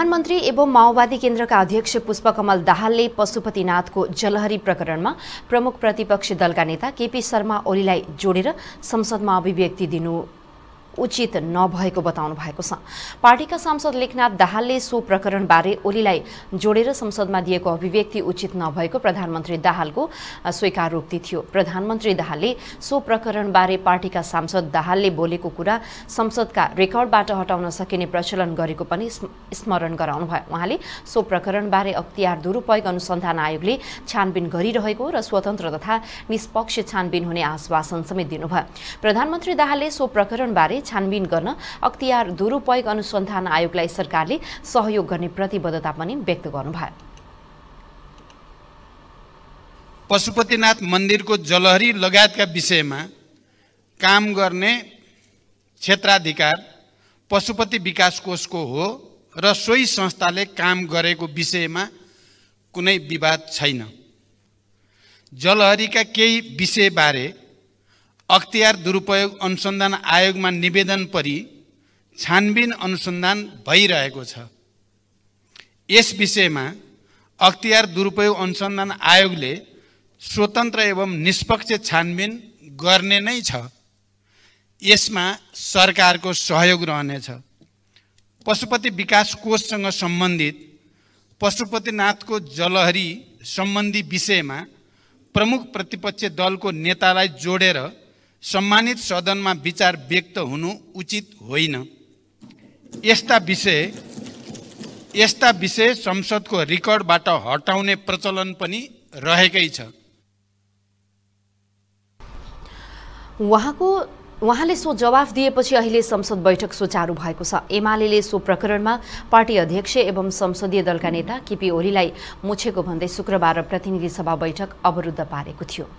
प्रधानमन्त्री एवं माओवादी केन्द्रका अध्यक्ष पुष्पकमल दाहालले पशुपतिनाथको जलहरी प्रकरणमा प्रमुख प्रतिपक्षी दलका नेता केपी शर्मा ओलीलाई जोडेर संसदमा अभिव्यक्ति दिनु उचित नभएको बताउनु भएको छ पार्टीका सांसद लेखनाथ दाहालले सो प्रकरणबारे ओलीलाई जोडेर संसदमा दिएको अभिव्यक्ति उचित नभएको प्रधानमन्त्री दाहालको स्वीकारोक्ति थियो प्रधानमन्त्री दाहालले सो प्रकरणबारे पार्टीका सांसद दाहालले बोलेको कुरा संसदका रेकर्डबाट हटाउन सकिने प्रचलन गरेको पनि स्मरण गराउनु भयो उहाँले सो प्रकरणबारे अख्तियार दुरुपयोग अनुसन्धान आयोगले छानबिन गरिरहेको र स्वतन्त्र तथा निष्पक्ष छानबिन हुने आश्वासन समेत दिनुभयो प्रधानमन्त्री दाहालले सो प्रकरणबारे छानबिन गर्न अख्तियार दुरुपयोग अनुसन्धान आयोगलाई सरकारले सहयोग गर्ने प्रतिबद्धता पनि व्यक्त गर्नुभयो पशुपतिनाथ मन्दिरको जलहरी लगायतका विषयमा काम गर्ने क्षेत्राधिकार पशुपति विकास कोषको हो र सोही संस्थाले काम गरेको विषयमा कुनै विवाद छैन जलहरीका केही विषयबारे अख्तियार दुरुपयोग अनुसन्धान आयोगमा निवेदन परि छानबिन अनुसन्धान भइरहेको छ यस विषयमा अख्तियार दुरुपयोग अनुसन्धान आयोगले स्वतन्त्र एवं निष्पक्ष छानबिन गर्ने नै छ यसमा सरकारको सहयोग रहनेछ पशुपति विकास कोषसँग सम्बन्धित पशुपतिनाथको जलहरी सम्बन्धी विषयमा प्रमुख प्रतिपक्ष दलको नेतालाई जोडेर सम्मानित सदनमा विचार व्यक्त हुनु उचित होइन यस्ता विषय यस्ता विषय संसदको रेकर्डबाट हटाउने प्रचलन पनि रहेकै छ उहाँको उहाँले सो जवाफ दिएपछि अहिले संसद बैठक सुचारू भएको छ एमाले सो प्रकरणमा पार्टी अध्यक्ष एवं संसदीय दलका नेता केपी ओलीलाई मुछेको भन्दै शुक्रबार प्रतिनिधि सभा बैठक अवरुद्ध पारेको थियो